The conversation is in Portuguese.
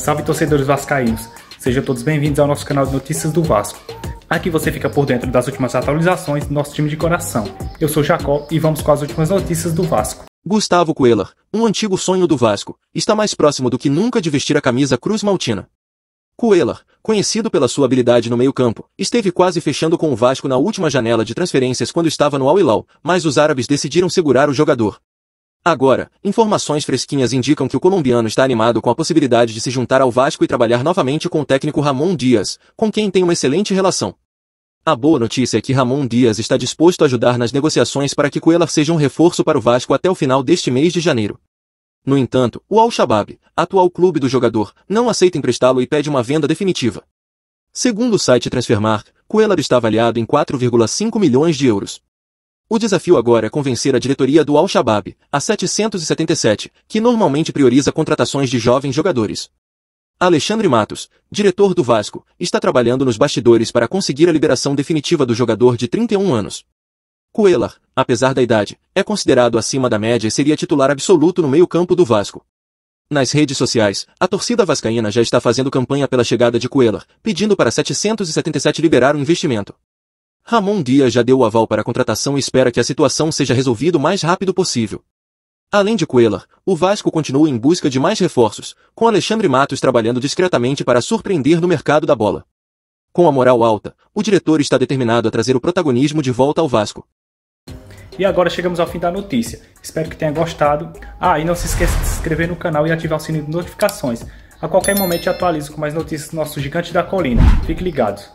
Salve torcedores vascaínos, sejam todos bem-vindos ao nosso canal de notícias do Vasco. Aqui você fica por dentro das últimas atualizações do nosso time de coração. Eu sou Jacó e vamos com as últimas notícias do Vasco. Gustavo Coelhar, um antigo sonho do Vasco, está mais próximo do que nunca de vestir a camisa Cruz Maltina. Coelhar, conhecido pela sua habilidade no meio-campo, esteve quase fechando com o Vasco na última janela de transferências quando estava no Al-Hilal, mas os árabes decidiram segurar o jogador. Agora, informações fresquinhas indicam que o colombiano está animado com a possibilidade de se juntar ao Vasco e trabalhar novamente com o técnico Ramon Dias, com quem tem uma excelente relação. A boa notícia é que Ramon Dias está disposto a ajudar nas negociações para que Cuellar seja um reforço para o Vasco até o final deste mês de janeiro. No entanto, o Al-Shabaab, atual clube do jogador, não aceita emprestá-lo e pede uma venda definitiva. Segundo o site Transfermarkt, Cuellar está avaliado em 4,5 milhões de euros. O desafio agora é convencer a diretoria do Al-Shabaab, a 777, que normalmente prioriza contratações de jovens jogadores. Alexandre Matos, diretor do Vasco, está trabalhando nos bastidores para conseguir a liberação definitiva do jogador de 31 anos. Cuellar, apesar da idade, é considerado acima da média e seria titular absoluto no meio-campo do Vasco. Nas redes sociais, a torcida vascaína já está fazendo campanha pela chegada de Cuellar, pedindo para 777 liberar o investimento. Ramon Dias já deu o aval para a contratação e espera que a situação seja resolvida o mais rápido possível. Além de Cuellar, o Vasco continua em busca de mais reforços, com Alexandre Matos trabalhando discretamente para surpreender no mercado da bola. Com a moral alta, o diretor está determinado a trazer o protagonismo de volta ao Vasco. E agora chegamos ao fim da notícia. Espero que tenha gostado. Ah, e não se esqueça de se inscrever no canal e ativar o sininho de notificações. A qualquer momento atualizo com mais notícias do nosso gigante da colina. Fique ligado.